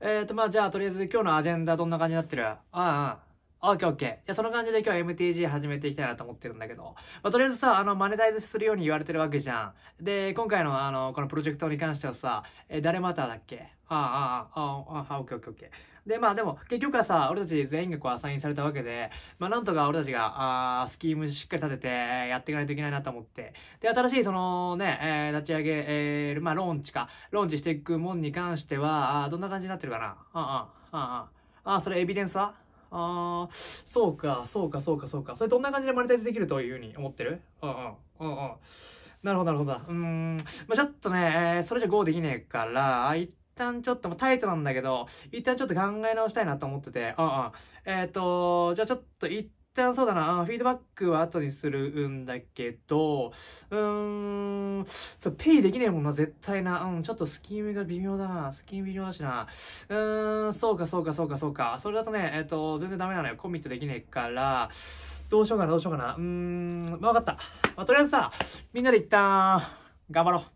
えっ、ー、と、まあ、じゃあ、とりあえず今日のアジェンダどんな感じになってるああ、オッケーオッケー。じゃその感じで今日 MTG 始めていきたいなと思ってるんだけど、まあ、とりあえずさ、あの、マネタイズするように言われてるわけじゃん。で、今回のあの、このプロジェクトに関してはさ、え、誰マターだっけああ、ああ、ああ、オッケーオッケーオッケー。で、まあでも、結局はさ、俺たち全員がこうアサインされたわけで、まあなんとか俺たちが、あスキームしっかり立てて、やっていかないといけないなと思って。で、新しいそのね、えー、立ち上げ、えー、まあローンチか、ローンチしていくもんに関しては、あどんな感じになってるかなああ、ああ、ああ、ああ、それエビデンスはあー、そうか、そうか、そうか、そうか。それどんな感じでマネタイズできるというふうに思ってるうんうん、うんうん。なるほど、なるほど。うん。まあ、ちょっとね、えー、それじゃ GO できねえから、一旦ちょっと、まあ、タイトなんだけど、一旦ちょっと考え直したいなと思ってて、うんうん。えっ、ー、と、じゃあちょっと一旦そうだな、フィードバックは後にするんだけど、うーん、そう、ペイできねえもんな、絶対な。うん、ちょっとスキームが微妙だな。スキーム微妙だしな。うーん、そうか、そうか、そうか、そうか。それだとね、えっ、と、全然ダメなのよ。コミットできねえから、どうしようかな、どうしようかな。うーん、まあ、わかった。まあ、とりあえずさ、みんなで一旦、頑張ろう。